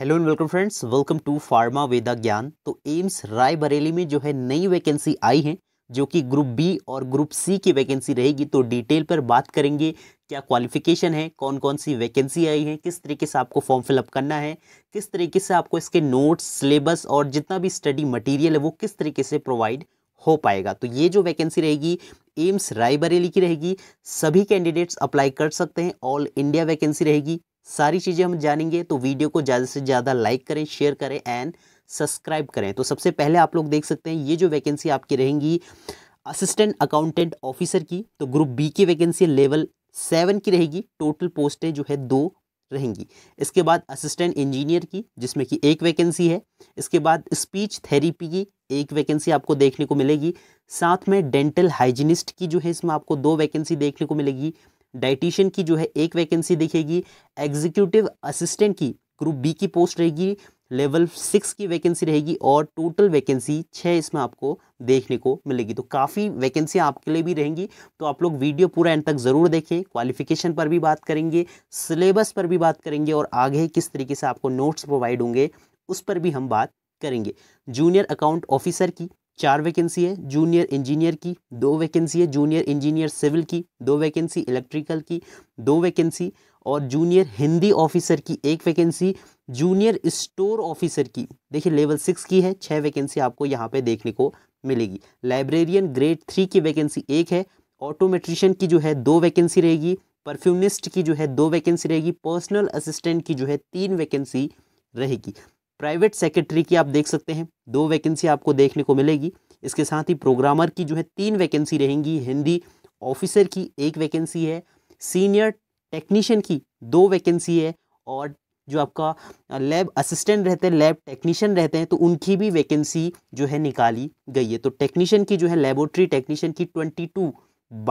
hello and welcome friends welcome to pharma Veda Gyan तो AIIMS Raebareli में जो है नई वैकेंसी आई है जो कि ग्रुप बी और ग्रुप सी की वैकेंसी रहेगी तो डिटेल पर बात करेंगे क्या क्वालिफिकेशन है कौन कौन सी वैकेंसी आई है किस तरीके से आपको फॉर्म फिलअप करना है किस तरीके से आपको इसके नोट्स सिलेबस और जितना भी स्टडी मटीरियल है वो किस तरीके से प्रोवाइड हो पाएगा तो ये जो वैकेंसी रहेगी एम्स रायबरेली की रहेगी सभी कैंडिडेट्स अप्लाई कर सकते हैं ऑल इंडिया वैकेंसी रहेगी सारी चीज़ें हम जानेंगे तो वीडियो को ज़्यादा से ज़्यादा लाइक करें शेयर करें एंड सब्सक्राइब करें तो सबसे पहले आप लोग देख सकते हैं ये जो वैकेंसी आपकी रहेंगी असिस्टेंट अकाउंटेंट ऑफिसर की तो ग्रुप बी की वैकेंसी लेवल सेवन की रहेगी टोटल पोस्टें जो है दो रहेंगी इसके बाद असिस्टेंट इंजीनियर की जिसमें कि एक वैकेंसी है इसके बाद स्पीच थेरेपी की एक वैकेंसी आपको देखने को मिलेगी साथ में डेंटल हाइजीनिस्ट की जो है इसमें आपको दो वैकेंसी देखने को मिलेगी डाइटिशियन की जो है एक वैकेंसी दिखेगी एग्जीक्यूटिव असिस्टेंट की ग्रुप बी की पोस्ट रहेगी लेवल सिक्स की वैकेंसी रहेगी और टोटल वैकेंसी छः इसमें आपको देखने को मिलेगी तो काफ़ी वैकेंसियाँ आपके लिए भी रहेंगी तो आप लोग वीडियो पूरा एंड तक ज़रूर देखें क्वालिफिकेशन पर भी बात करेंगे सिलेबस पर भी बात करेंगे और आगे किस तरीके से आपको नोट्स प्रोवाइड होंगे उस पर भी हम बात करेंगे जूनियर अकाउंट ऑफिसर की चार वैकेंसी है जूनियर इंजीनियर की दो वैकेंसी है जूनियर इंजीनियर सिविल की दो वैकेंसी इलेक्ट्रिकल की दो वैकेंसी और जूनियर हिंदी ऑफिसर की एक वैकेंसी जूनियर स्टोर ऑफिसर की देखिए लेवल सिक्स की है छः वैकेंसी आपको यहाँ पे देखने को मिलेगी लाइब्रेरियन ग्रेड थ्री की वैकेंसी एक है ऑटोमेट्रिशियन की जो है दो वैकेंसी रहेगी परफ्यूमिस्ट की जो है दो वैकेंसी रहेगी पर्सनल असिस्टेंट की जो है तीन वैकेंसी रहेगी प्राइवेट सेक्रेटरी की आप देख सकते हैं दो वैकेंसी आपको देखने को मिलेगी इसके साथ ही प्रोग्रामर की जो है तीन वैकेंसी रहेंगी हिंदी ऑफिसर की एक वैकेंसी है सीनियर टेक्नीशियन की दो वैकेंसी है और जो आपका लैब असिस्टेंट रहते हैं लैब टेक्नीशियन रहते हैं तो उनकी भी वैकेंसी जो है निकाली गई है तो टेक्नीशियन की जो है लेबोरेटरी टेक्नीशियन की ट्वेंटी टू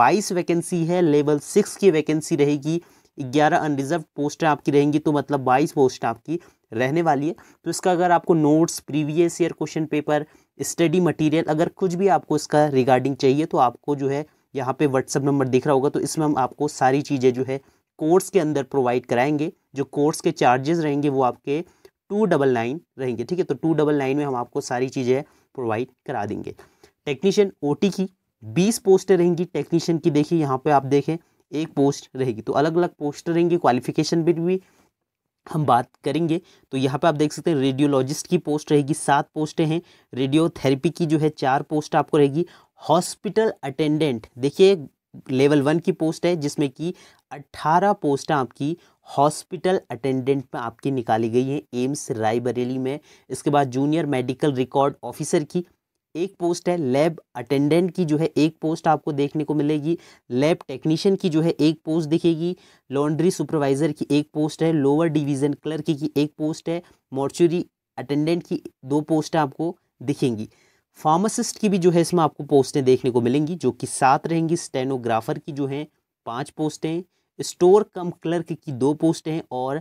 बाईस वैकेंसी है लेवल सिक्स की वैकेंसी रहेगी ग्यारह अनरिजर्व पोस्टें आपकी रहेंगी तो मतलब बाईस पोस्ट आपकी रहने वाली है तो इसका अगर आपको notes previous year question paper study material अगर कुछ भी आपको इसका रिगार्डिंग चाहिए तो आपको जो है यहाँ पे व्हाट्सअप नंबर दिख रहा होगा तो इसमें हम आपको सारी चीज़ें जो है कोर्स के अंदर प्रोवाइड कराएंगे जो कोर्स के चार्जेस रहेंगे वो आपके टू डबल नाइन रहेंगे ठीक है तो टू डबल नाइन में हम आपको सारी चीज़ें प्रोवाइड करा देंगे टेक्नीशियन ओ की बीस पोस्टें रहेंगी टेक्नीशियन की देखिए यहाँ पर आप देखें एक पोस्ट रहेगी तो अलग अलग पोस्ट रहेंगी क्वालिफिकेशन भी, भी हम बात करेंगे तो यहाँ पे आप देख सकते हैं रेडियोलॉजिस्ट की पोस्ट रहेगी सात पोस्टें हैं रेडियोथेरेपी की जो है चार पोस्ट आपको रहेगी हॉस्पिटल अटेंडेंट देखिए लेवल वन की पोस्ट है जिसमें कि अट्ठारह पोस्ट आपकी हॉस्पिटल अटेंडेंट में आपकी निकाली गई है एम्स रायबरेली में इसके बाद जूनियर मेडिकल रिकॉर्ड ऑफिसर की एक पोस्ट है लैब अटेंडेंट की जो है एक पोस्ट आपको देखने को मिलेगी लैब टेक्नीशियन की जो है एक पोस्ट दिखेगी लॉन्ड्री सुपरवाइज़र की एक पोस्ट है लोअर डिवीज़न क्लर्क की एक पोस्ट है मॉर्चुरी अटेंडेंट की दो पोस्ट आपको दिखेंगी फार्मासिस्ट की भी जो है इसमें आपको पोस्टें देखने को मिलेंगी जो कि सात रहेंगी स्टेनोग्राफर की जो है पाँच पोस्टें स्टोर कम क्लर्क की दो पोस्टें हैं और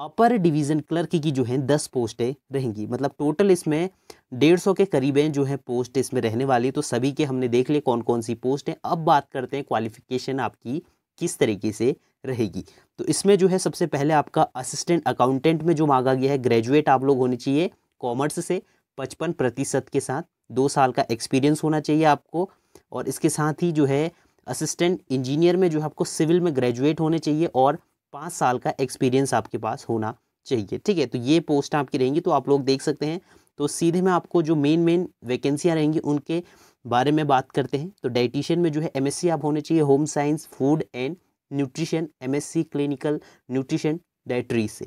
अपर डिवीज़न क्लर्क की जो है दस पोस्टें रहेंगी मतलब टोटल इसमें डेढ़ सौ के करीब हैं जो है पोस्ट इसमें रहने वाली तो सभी के हमने देख लिए कौन कौन सी पोस्ट हैं अब बात करते हैं क्वालिफिकेशन आपकी किस तरीके से रहेगी तो इसमें जो है सबसे पहले आपका असिस्टेंट अकाउंटेंट में जो मांगा गया है ग्रेजुएट आप लोग होने चाहिए कॉमर्स से पचपन प्रतिशत के साथ दो साल का एक्सपीरियंस होना चाहिए आपको और इसके साथ ही जो है असिस्टेंट इंजीनियर में जो है आपको सिविल में ग्रेजुएट होने चाहिए और पाँच साल का एक्सपीरियंस आपके पास होना चाहिए ठीक है तो ये पोस्ट आपकी रहेंगी तो आप लोग देख सकते हैं तो सीधे में आपको जो मेन मेन वैकेंसियाँ रहेंगी उनके बारे में बात करते हैं तो डाइटिशियन में जो है एमएससी आप होने चाहिए home science food and nutrition MSc clinical nutrition dietary से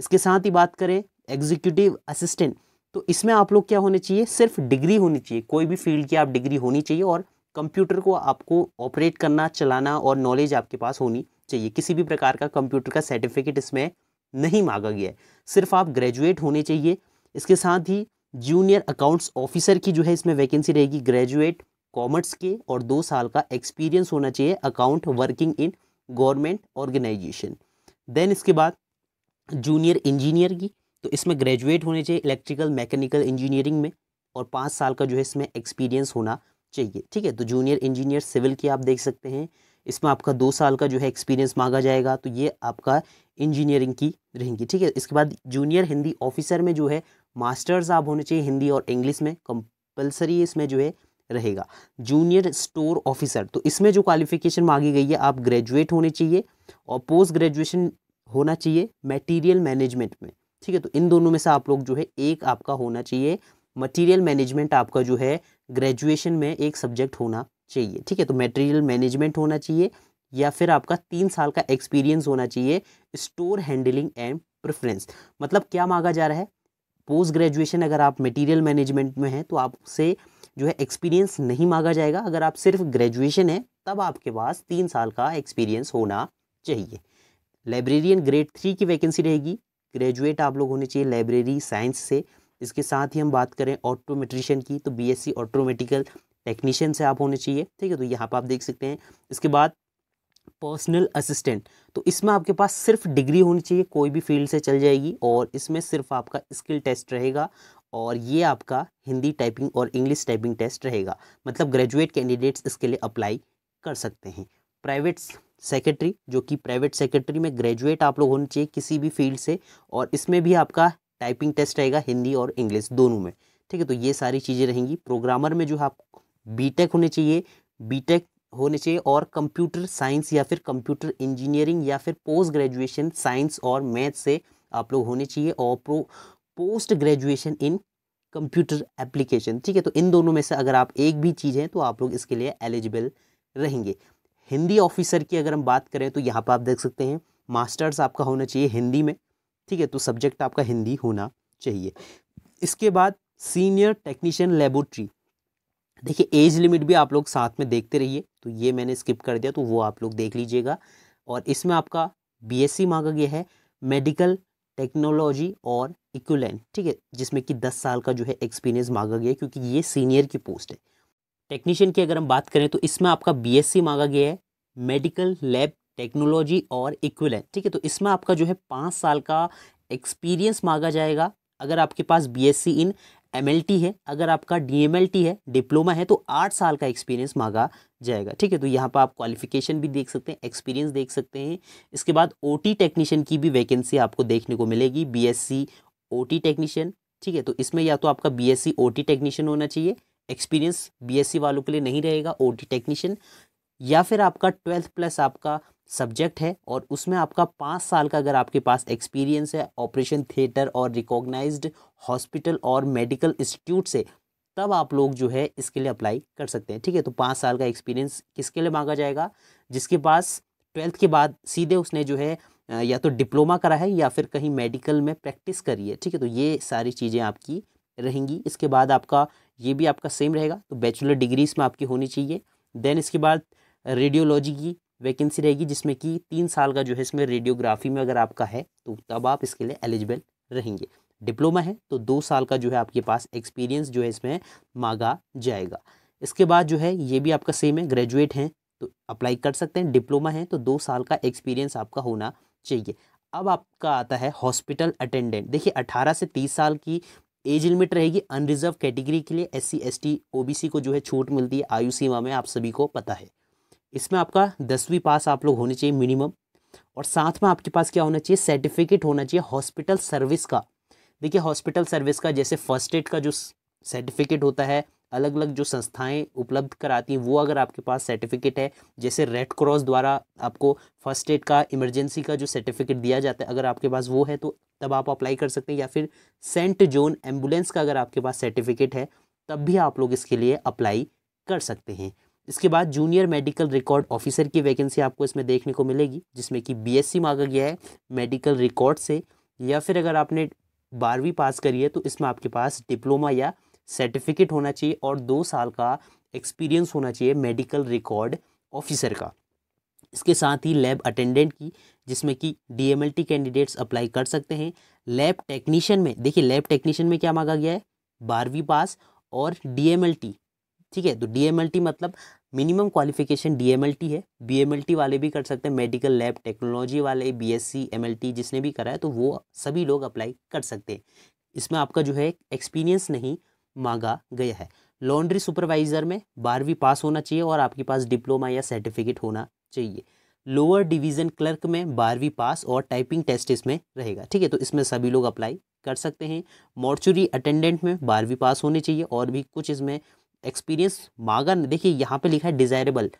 इसके साथ ही बात करें एग्जीक्यूटिव असिस्टेंट तो इसमें आप लोग क्या होने चाहिए सिर्फ डिग्री होनी चाहिए कोई भी फील्ड की आप डिग्री होनी चाहिए और कंप्यूटर को आपको ऑपरेट करना चलाना और नॉलेज आपके पास होनी चाहिए किसी भी प्रकार का कंप्यूटर का सर्टिफिकेट इसमें नहीं मांगा गया है सिर्फ आप ग्रेजुएट होने चाहिए इसके साथ ही जूनियर अकाउंट्स ऑफिसर की जो है इसमें वैकेंसी रहेगी ग्रेजुएट कॉमर्स के और दो साल का एक्सपीरियंस होना चाहिए account working in government organisation then इसके बाद जूनियर इंजीनियर की तो इसमें ग्रेजुएट होने चाहिए इलेक्ट्रिकल मैकेनिकल इंजीनियरिंग में और पाँच साल का जो है इसमें एक्सपीरियंस होना चाहिए ठीक है तो जूनियर इंजीनियर सिविल की आप देख सकते हैं इसमें आपका दो साल का जो है एक्सपीरियंस मांगा जाएगा तो ये आपका इंजीनियरिंग की रहेंगी ठीक है इसके बाद जूनियर हिंदी ऑफिसर में जो है मास्टर्स आप होने चाहिए हिंदी और इंग्लिश में कंपलसरी इसमें जो है रहेगा जूनियर स्टोर ऑफिसर तो इसमें जो क्वालिफिकेशन मांगी गई है आप ग्रेजुएट होने चाहिए और पोस्ट ग्रेजुएशन होना चाहिए मटेरियल मैनेजमेंट में ठीक है तो इन दोनों में से आप लोग जो है एक आपका होना चाहिए मटेरियल मैनेजमेंट आपका जो है ग्रेजुएशन में एक सब्जेक्ट होना चाहिए ठीक है तो मटेरियल मैनेजमेंट होना चाहिए या फिर आपका तीन साल का एक्सपीरियंस होना चाहिए स्टोर हैंडलिंग एंड प्रेफरेंस मतलब क्या मांगा जा रहा है पोस्ट ग्रेजुएशन अगर आप मटेरियल मैनेजमेंट में हैं तो आपसे जो है एक्सपीरियंस नहीं मांगा जाएगा अगर आप सिर्फ ग्रेजुएशन है तब आपके पास तीन साल का एक्सपीरियंस होना चाहिए लाइब्रेरियन ग्रेड थ्री की वैकेंसी रहेगी ग्रेजुएट आप लोग होने चाहिए लाइब्रेरी साइंस से इसके साथ ही हम बात करें ऑटोमेट्रिशियन की तो सी ऑटोमेटिकल टेक्नीशियन से आप होने चाहिए ठीक है तो यहाँ पर आप देख सकते हैं इसके बाद पर्सनल असिस्टेंट तो इसमें आपके पास सिर्फ डिग्री होनी चाहिए कोई भी फील्ड से चल जाएगी और इसमें सिर्फ आपका स्किल टेस्ट रहेगा और ये आपका हिंदी टाइपिंग और इंग्लिश टाइपिंग टेस्ट रहेगा मतलब ग्रेजुएट कैंडिडेट्स इसके लिए अप्लाई कर सकते हैं प्राइवेट सेक्रेटरी जो कि प्राइवेट सेक्रेटरी में ग्रेजुएट आप लोग होने चाहिए किसी भी फील्ड से और इसमें भी आपका टाइपिंग टेस्ट रहेगा हिंदी और इंग्लिश दोनों में ठीक है तो ये सारी चीज़ें रहेंगी प्रोग्रामर में जो आप टेक होने चाहिए टेक होने चाहिए और कंप्यूटर साइंस या फिर कंप्यूटर इंजीनियरिंग या फिर पोस्ट ग्रेजुएशन साइंस और मैथ से आप लोग होने चाहिए और प्रो post graduation in computer application ठीक है तो इन दोनों में से अगर आप एक भी चीज़ हैं तो आप लोग इसके लिए एलिजिबल रहेंगे हिंदी ऑफिसर की अगर हम बात करें तो यहाँ पर आप देख सकते हैं मास्टर्स आपका होना चाहिए हिंदी में ठीक है तो सब्जेक्ट आपका हिंदी होना चाहिए इसके बाद सीनियर टेक्नीशियन लेबोरेटरी देखिए एज लिमिट भी आप लोग साथ में देखते रहिए तो ये मैंने स्किप कर दिया तो वो आप लोग देख लीजिएगा और इसमें आपका बीएससी मांगा गया है मेडिकल टेक्नोलॉजी और इक्वलैन ठीक है जिसमें कि दस साल का जो है एक्सपीरियंस मांगा गया है क्योंकि ये सीनियर की पोस्ट है टेक्नीशियन की अगर हम बात करें तो इसमें आपका सी मांगा गया है मेडिकल लैब टेक्नोलॉजी और इक्वलैन ठीक है तो इसमें आपका जो है पाँच साल का एक्सपीरियंस मांगा जाएगा अगर आपके पास सी इन एम है अगर आपका डी है डिप्लोमा है तो आठ साल का एक्सपीरियंस मांगा जाएगा ठीक है तो यहाँ पर आप क्वालिफिकेशन भी देख सकते हैं एक्सपीरियंस देख सकते हैं इसके बाद ओ टेक्नीशियन की भी वैकेंसी आपको देखने को मिलेगी बी एस सी टेक्नीशियन ठीक है तो इसमें या तो आपका बी एस सी टेक्नीशियन होना चाहिए एक्सपीरियंस बी वालों के लिए नहीं रहेगा ओ टेक्नीशियन या फिर आपका ट्वेल्थ प्लस आपका सब्जेक्ट है और उसमें आपका पाँच साल का अगर आपके पास एक्सपीरियंस है ऑपरेशन थिएटर और रिकॉग्नाइज्ड हॉस्पिटल और मेडिकल इंस्टीट्यूट से तब आप लोग जो है इसके लिए अप्लाई कर सकते हैं ठीक है तो पाँच साल का एक्सपीरियंस किसके लिए मांगा जाएगा जिसके पास ट्वेल्थ के बाद सीधे उसने जो है या तो डिप्लोमा करा है या फिर कहीं मेडिकल में प्रैक्टिस करी है ठीक है तो ये सारी चीज़ें आपकी रहेंगी इसके बाद आपका ये भी आपका सेम रहेगा तो बैचलर डिग्रीज में आपकी होनी चाहिए देन इसके बाद रेडियोलॉजी की वैकेंसी रहेगी जिसमें कि तीन साल का जो है इसमें रेडियोग्राफी में अगर आपका है तो तब आप इसके लिए एलिजिबल रहेंगे डिप्लोमा है तो दो साल का जो है आपके पास एक्सपीरियंस जो है इसमें मांगा जाएगा इसके बाद जो है ये भी आपका सेम है ग्रेजुएट हैं तो अप्लाई कर सकते हैं डिप्लोमा है तो दो साल का एक्सपीरियंस आपका होना चाहिए अब आपका आता है हॉस्पिटल अटेंडेंट देखिए अठारह से तीस साल की एज लिमिट रहेगी अनरिजर्व कैटेगरी के लिए S C S T O B C को जो है छूट मिलती है आयु सीमा में आप सभी को पता है इसमें आपका दसवीं पास आप लोग होने चाहिए मिनिमम और साथ में आपके पास क्या होना चाहिए सर्टिफिकेट होना चाहिए हॉस्पिटल सर्विस का देखिए हॉस्पिटल सर्विस का जैसे फर्स्ट एड का जो सर्टिफिकेट होता है अलग अलग जो संस्थाएं उपलब्ध कराती हैं वो अगर आपके पास सर्टिफिकेट है जैसे रेड क्रॉस द्वारा आपको फर्स्ट एड का इमरजेंसी का जो सर्टिफिकेट दिया जाता है अगर आपके पास वो है तो तब आप अप्लाई कर सकते हैं या फिर सेंट जोन एम्बुलेंस का अगर आपके पास सर्टिफिकेट है तब भी आप लोग इसके लिए अप्लाई कर सकते हैं इसके बाद जूनियर मेडिकल रिकॉर्ड ऑफिसर की वैकेंसी आपको इसमें देखने को मिलेगी जिसमें कि बीएससी मांगा गया है मेडिकल रिकॉर्ड से या फिर अगर आपने बारहवीं पास करी है तो इसमें आपके पास डिप्लोमा या सर्टिफिकेट होना चाहिए और दो साल का एक्सपीरियंस होना चाहिए मेडिकल रिकॉर्ड ऑफिसर का इसके साथ ही लैब अटेंडेंट की जिसमें कि डी कैंडिडेट्स अप्लाई कर सकते हैं लैब टेक्नीशियन में देखिए लैब टेक्नीशियन में क्या मांगा गया है बारहवीं पास और डी ठीक है तो डी मतलब मिनिमम क्वालिफिकेशन डीएमएलटी है बीएमएलटी वाले भी कर सकते हैं मेडिकल लैब टेक्नोलॉजी वाले बीएससी एमएलटी जिसने भी करा है तो वो सभी लोग अप्लाई कर सकते हैं इसमें आपका जो है एक्सपीरियंस नहीं मांगा गया है लॉन्ड्री सुपरवाइज़र में बारहवीं पास होना चाहिए और आपके पास डिप्लोमा या सर्टिफिकेट होना चाहिए लोअर डिवीज़न क्लर्क में बारहवीं पास और टाइपिंग टेस्ट इसमें रहेगा ठीक है तो इसमें सभी लोग अप्लाई कर सकते हैं मॉर्चुरी अटेंडेंट में बारहवीं पास होने चाहिए और भी कुछ इसमें एक्सपीरियंस मांगा देखिए यहाँ पे लिखा है डिज़ायरेबल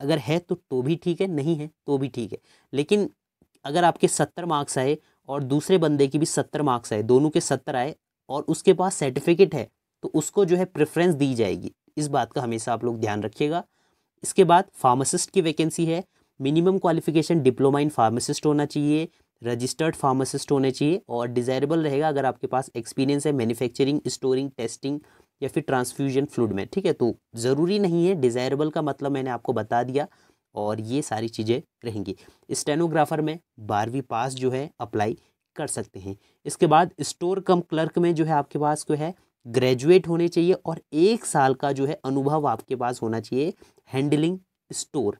अगर है तो तो भी ठीक है नहीं है तो भी ठीक है लेकिन अगर आपके सत्तर मार्क्स आए और दूसरे बंदे की भी सत्तर मार्क्स आए दोनों के सत्तर आए और उसके पास सर्टिफिकेट है तो उसको जो है प्रेफरेंस दी जाएगी इस बात का हमेशा आप लोग ध्यान रखिएगा इसके बाद फार्मासिस्ट की वैकेंसी है minimum qualification diploma in pharmacist होना चाहिए रजिस्टर्ड फार्मासिस्ट होने चाहिए और डिज़ायरेबल रहेगा अगर आपके पास एक्सपीरियंस है मैन्युफैक्चरिंग स्टोरिंग टेस्टिंग या फिर ट्रांसफ्यूजन फ्लूड में ठीक है तो ज़रूरी नहीं है डिज़ायरेबल का मतलब मैंने आपको बता दिया और ये सारी चीज़ें रहेंगी स्टेनोग्राफर में बारहवीं पास जो है अप्लाई कर सकते हैं इसके बाद स्टोर कम क्लर्क में जो है आपके पास जो है ग्रेजुएट होने चाहिए और एक साल का जो है अनुभव आपके पास होना चाहिए हैंडलिंग स्टोर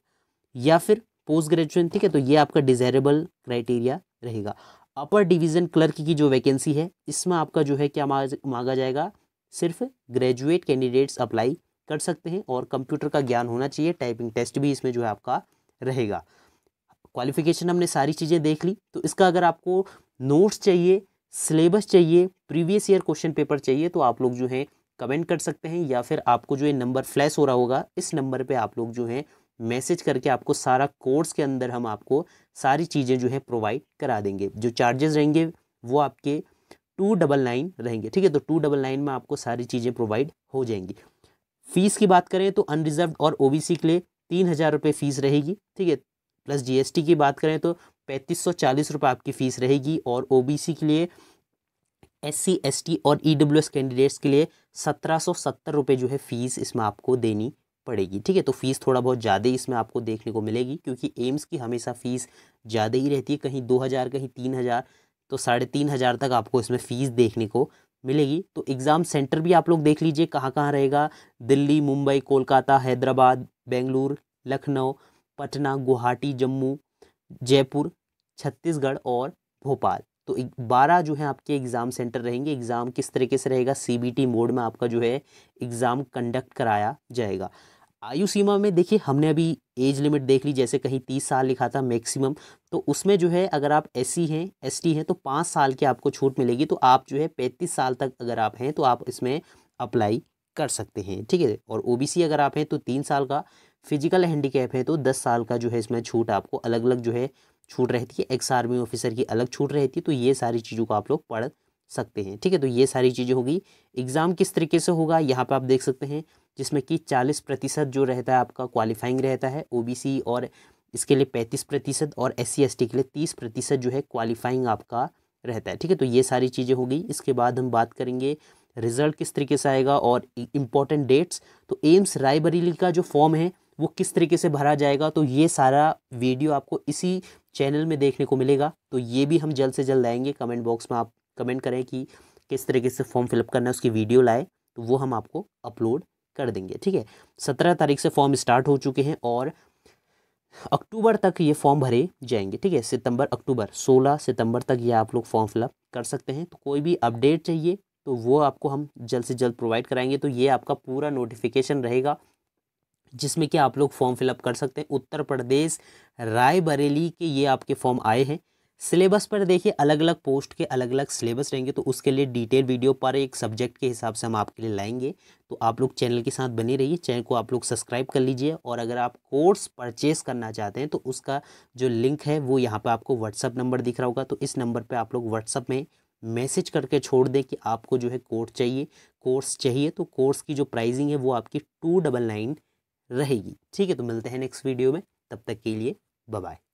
या फिर पोस्ट ग्रेजुएशन ठीक है तो ये आपका डिज़ायरेबल क्राइटेरिया रहेगा अपर डिवीज़न क्लर्क की जो वैकेंसी है इसमें आपका जो है क्या मांगा जाएगा सिर्फ ग्रेजुएट कैंडिडेट्स अप्लाई कर सकते हैं और कंप्यूटर का ज्ञान होना चाहिए टाइपिंग टेस्ट भी इसमें जो है आपका रहेगा क्वालिफिकेशन हमने सारी चीज़ें देख ली तो इसका अगर आपको नोट्स चाहिए सिलेबस चाहिए प्रीवियस ईयर क्वेश्चन पेपर चाहिए तो आप लोग जो है कमेंट कर सकते हैं या फिर आपको जो है नंबर फ्लैश हो रहा होगा इस नंबर पे आप लोग जो है मैसेज करके आपको सारा कोर्स के अंदर हम आपको सारी चीज़ें जो है प्रोवाइड करा देंगे जो चार्जेस रहेंगे वो आपके टू डबल नाइन रहेंगे ठीक है तो टू डबल नाइन में आपको सारी चीज़ें प्रोवाइड हो जाएंगी फ़ीस की बात करें तो अनरिजर्व और ओबीसी के लिए तीन हज़ार रुपये फ़ीस रहेगी ठीक है प्लस जीएसटी की बात करें तो पैंतीस सौ चालीस रुपये आपकी फ़ीस रहेगी और ओबीसी के लिए एस सी एस टी और ई डब्ल्यू एस कैंडिडेट्स के लिए सत्रह सौ सत्तर रुपये जो है फ़ीस इसमें आपको देनी पड़ेगी ठीक है तो फ़ीस थोड़ा बहुत ज़्यादा ही इसमें आपको देखने को मिलेगी क्योंकि एम्स की हमेशा फ़ीस ज़्यादा ही रहती है कहीं दो हज़ार कहीं तीन हज़ार तो साढ़े तीन हज़ार तक आपको इसमें फ़ीस देखने को मिलेगी तो एग्ज़ाम सेंटर भी आप लोग देख लीजिए कहाँ कहाँ रहेगा दिल्ली मुंबई कोलकाता हैदराबाद बेंगलुरु लखनऊ पटना गुवाहाटी जम्मू जयपुर छत्तीसगढ़ और भोपाल तो बारह जो है आपके एग्ज़ाम सेंटर रहेंगे एग्ज़ाम किस तरीके से रहेगा सी मोड में आपका जो है एग्ज़ाम कंडक्ट कराया जाएगा आयु सीमा में देखिए हमने अभी एज लिमिट देख ली जैसे कहीं तीस साल लिखा था मैक्सिमम तो उसमें जो है अगर आप एस सी हैं एस टी हैं तो पाँच साल की आपको छूट मिलेगी तो आप जो है पैंतीस साल तक अगर आप हैं तो आप इसमें अप्लाई कर सकते हैं ठीक है और ओ बी सी अगर आप हैं तो तीन साल का फिजिकल हैंडीकैप है तो दस साल का जो है इसमें छूट आपको अलग अलग जो है छूट रहती है एक्स आर्मी ऑफिसर की अलग छूट रहती है तो ये सारी चीज़ों को आप लोग पढ़ सकते हैं ठीक है तो ये सारी चीज़ें होगी एग्ज़ाम किस तरीके से होगा यहाँ पर आप देख सकते हैं जिसमें कि चालीस प्रतिशत जो रहता है आपका क्वालिफाइंग रहता है ओबीसी और इसके लिए पैंतीस प्रतिशत और एस सी के लिए तीस प्रतिशत जो है क्वालिफाइंग आपका रहता है ठीक है तो ये सारी चीज़ें हो गई इसके बाद हम बात करेंगे रिजल्ट किस तरीके से आएगा और इम्पॉर्टेंट डेट्स तो एम्स रायबरेली का जो फॉर्म है वो किस तरीके से भरा जाएगा तो ये सारा वीडियो आपको इसी चैनल में देखने को मिलेगा तो ये भी हम जल्द से जल्द आएंगे कमेंट बॉक्स में आप कमेंट करें कि किस तरीके से फॉर्म फिलअप करना है उसकी वीडियो लाए तो वो हम आपको अपलोड कर देंगे ठीक है सत्रह तारीख से फॉर्म स्टार्ट हो चुके हैं और अक्टूबर तक ये फॉर्म भरे जाएंगे ठीक है सितंबर अक्टूबर सोलह सितंबर तक ये आप लोग फॉर्म फिलअप कर सकते हैं तो कोई भी अपडेट चाहिए तो वो आपको हम जल्द से जल्द प्रोवाइड कराएंगे तो ये आपका पूरा नोटिफिकेशन रहेगा जिसमें कि आप लोग फॉर्म फिलअप कर सकते हैं उत्तर प्रदेश रायबरेली के ये आपके फॉर्म आए हैं सिलेबस पर देखिए अलग अलग पोस्ट के अलग अलग सिलेबस रहेंगे तो उसके लिए डिटेल वीडियो पर एक सब्जेक्ट के हिसाब से हम आपके लिए लाएंगे तो आप लोग चैनल के साथ बने रहिए चैनल को आप लोग सब्सक्राइब कर लीजिए और अगर आप कोर्स परचेस करना चाहते हैं तो उसका जो लिंक है वो यहाँ पर आपको व्हाट्सअप नंबर दिख रहा होगा तो इस नंबर पर आप लोग व्हाट्सअप में मैसेज करके छोड़ दें कि आपको जो है कोर्स चाहिए कोर्स चाहिए तो कोर्स की जो प्राइजिंग है वो आपकी टू डबल नाइन रहेगी ठीक है तो मिलते हैं नेक्स्ट वीडियो में तब तक के लिए बाय